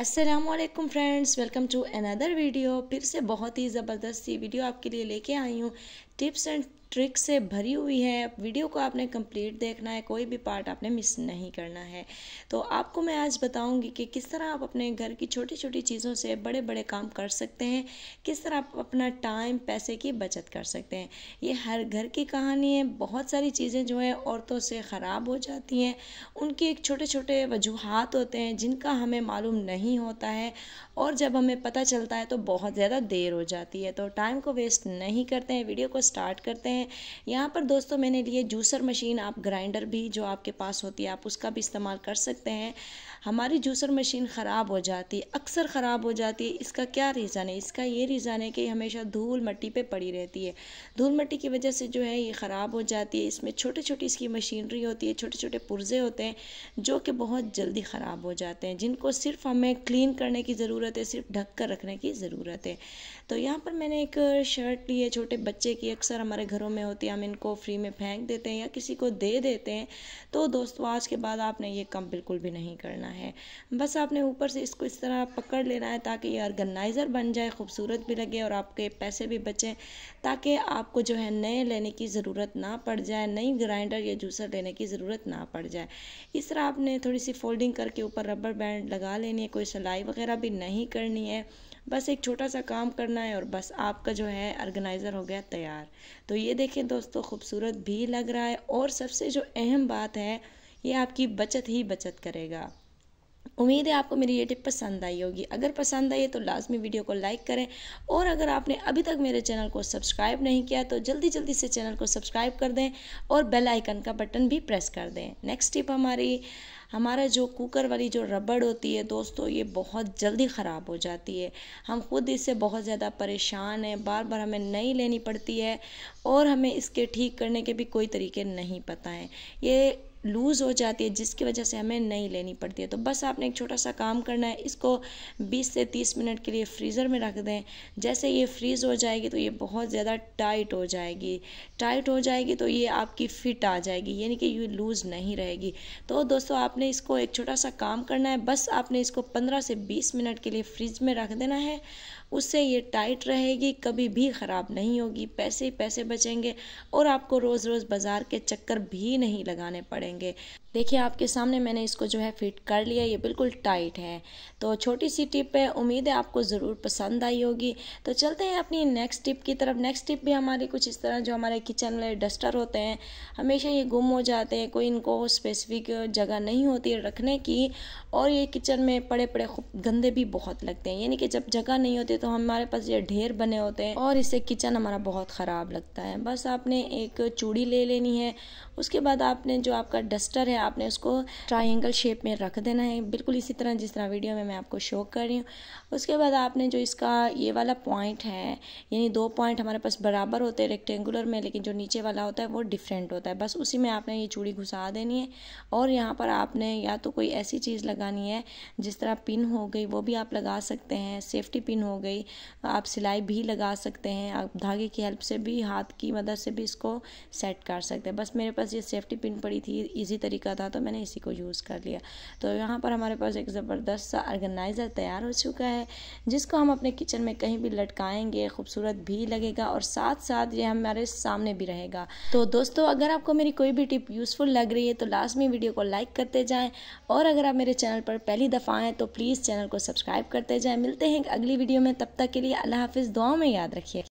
Aslam friends welcome to another video फिर से बहुत ही ज़बरदस्त सी वीडियो आपके लिए लेके आई हूँ टिप्स एंड ट्रिक से भरी हुई है वीडियो को आपने कंप्लीट देखना है कोई भी पार्ट आपने मिस नहीं करना है तो आपको मैं आज बताऊंगी कि किस तरह आप अपने घर की छोटी छोटी चीज़ों से बड़े बड़े काम कर सकते हैं किस तरह आप अपना टाइम पैसे की बचत कर सकते हैं ये हर घर की कहानी है बहुत सारी चीज़ें जो हैं औरतों से ख़राब हो जाती हैं उनके एक छोटे छोटे वजूहत होते हैं जिनका हमें मालूम नहीं होता है और जब हमें पता चलता है तो बहुत ज़्यादा देर हो जाती है तो टाइम को वेस्ट नहीं करते हैं वीडियो को स्टार्ट करते हैं हैं यहाँ पर दोस्तों मैंने लिए जूसर मशीन आप ग्राइंडर भी जो आपके पास होती है आप उसका भी इस्तेमाल कर सकते हैं हमारी जूसर मशीन ख़राब हो जाती है अक्सर ख़राब हो जाती है इसका क्या रीज़न है इसका ये रीज़न है कि हमेशा धूल मट्टी पे पड़ी रहती है धूल मट्टी की वजह से जो है ये ख़राब हो जाती है इसमें छोटे छोटी इसकी मशीनरी होती है छोटे छोटे पुर्जे होते हैं जो कि बहुत जल्दी ख़राब हो जाते हैं जिनको सिर्फ हमें क्लीन करने की ज़रूरत है सिर्फ ढक कर रखने की ज़रूरत है तो यहाँ पर मैंने एक शर्ट ली है छोटे बच्चे की अक्सर हमारे घरों में होती है हम इनको फ्री में फेंक देते हैं या किसी को दे देते हैं तो दोस्तों आज के बाद आपने ये काम बिल्कुल भी नहीं करना है बस आपने ऊपर से इसको इस तरह पकड़ लेना है ताकि ये ऑर्गेनाइज़र बन जाए खूबसूरत भी लगे और आपके पैसे भी बचें ताकि आपको जो है नए लेने की ज़रूरत ना पड़ जाए नई ग्राइंडर या जूसर लेने की ज़रूरत ना पड़ जाए इस तरह आपने थोड़ी सी फोल्डिंग करके ऊपर रबर बैंड लगा लेनी है कोई सिलाई वगैरह भी नहीं करनी है बस एक छोटा सा काम करना है और बस आपका जो है ऑर्गेनाइज़र हो गया तैयार तो ये देखें दोस्तों खूबसूरत भी लग रहा है और सबसे जो अहम बात है ये आपकी बचत ही बचत करेगा उम्मीद है आपको मेरी ये टिप पसंद आई होगी अगर पसंद आई है तो लाजमी वीडियो को लाइक करें और अगर आपने अभी तक मेरे चैनल को सब्सक्राइब नहीं किया तो जल्दी जल्दी से चैनल को सब्सक्राइब कर दें और बेल आइकन का बटन भी प्रेस कर दें नेक्स्ट टिप हमारी हमारा जो कुकर वाली जो रबड़ होती है दोस्तों ये बहुत जल्दी ख़राब हो जाती है हम खुद इससे बहुत ज़्यादा परेशान हैं बार बार हमें नई लेनी पड़ती है और हमें इसके ठीक करने के भी कोई तरीके नहीं पता हैं ये लूज़ हो जाती है जिसकी वजह से हमें नहीं लेनी पड़ती है तो बस आपने एक छोटा सा काम करना है इसको 20 से 30 मिनट के लिए फ्रीज़र में रख दें जैसे ये फ्रीज़ हो जाएगी तो ये बहुत ज़्यादा टाइट हो जाएगी टाइट हो जाएगी तो ये आपकी फ़िट आ जाएगी यानी कि ये लूज़ नहीं रहेगी तो दोस्तों आपने इसको एक छोटा सा काम करना है बस आपने इसको पंद्रह से बीस मिनट के लिए फ्रिज में रख देना है उससे ये टाइट रहेगी कभी भी ख़राब नहीं होगी पैसे ही पैसे बचेंगे और आपको रोज़ रोज़ बाज़ार के चक्कर भी नहीं लगाने पड़ेंगे करेंगे देखिए आपके सामने मैंने इसको जो है फिट कर लिया ये बिल्कुल टाइट है तो छोटी सी टिप है उम्मीद है आपको ज़रूर पसंद आई होगी तो चलते हैं अपनी नेक्स्ट टिप की तरफ नेक्स्ट टिप भी हमारी कुछ इस तरह जो हमारे किचन में डस्टर होते हैं हमेशा ये गुम हो जाते हैं कोई इनको स्पेसिफिक जगह नहीं होती रखने की और ये किचन में पड़े पड़े गंदे भी बहुत लगते हैं यानी कि जब जगह नहीं होती तो हमारे पास ये ढेर बने होते हैं और इससे किचन हमारा बहुत ख़राब लगता है बस आपने एक चूड़ी ले लेनी है उसके बाद आपने जो आपका डस्टर है आपने उसको ट्राइंगल शेप में रख देना है बिल्कुल इसी तरह जिस तरह वीडियो में मैं आपको शो कर रही हूँ उसके बाद आपने जो इसका ये वाला पॉइंट है यानी दो पॉइंट हमारे पास बराबर होते हैं रेक्टेंगुलर में लेकिन जो नीचे वाला होता है वो डिफरेंट होता है बस उसी में आपने ये चूड़ी घुसा देनी है और यहाँ पर आपने या तो कोई ऐसी चीज़ लगानी है जिस तरह पिन हो गई वो भी आप लगा सकते हैं सेफ्टी पिन हो गई आप सिलाई भी लगा सकते हैं आप धागे की हेल्प से भी हाथ की मदद से भी इसको सेट कर सकते हैं बस मेरे पास ये सेफ्टी पिन पड़ी थी ईजी तरीका था तो मैंने इसी को यूज़ कर लिया तो यहाँ पर हमारे पास एक ज़बरदस्त सा ऑर्गेनाइज़र तैयार हो चुका है जिसको हम अपने किचन में कहीं भी लटकाएंगे खूबसूरत भी लगेगा और साथ साथ ये हमारे सामने भी रहेगा तो दोस्तों अगर आपको मेरी कोई भी टिप यूज़फुल लग रही है तो लास्ट में वीडियो को लाइक करते जाएँ और अगर आप मेरे चैनल पर पहली दफ़ा आएँ तो प्लीज़ चैनल को सब्सक्राइब करते जाएँ मिलते हैं अगली वीडियो में तब तक के लिए अल्लाह हाफिज़ दुआओं में याद रखिए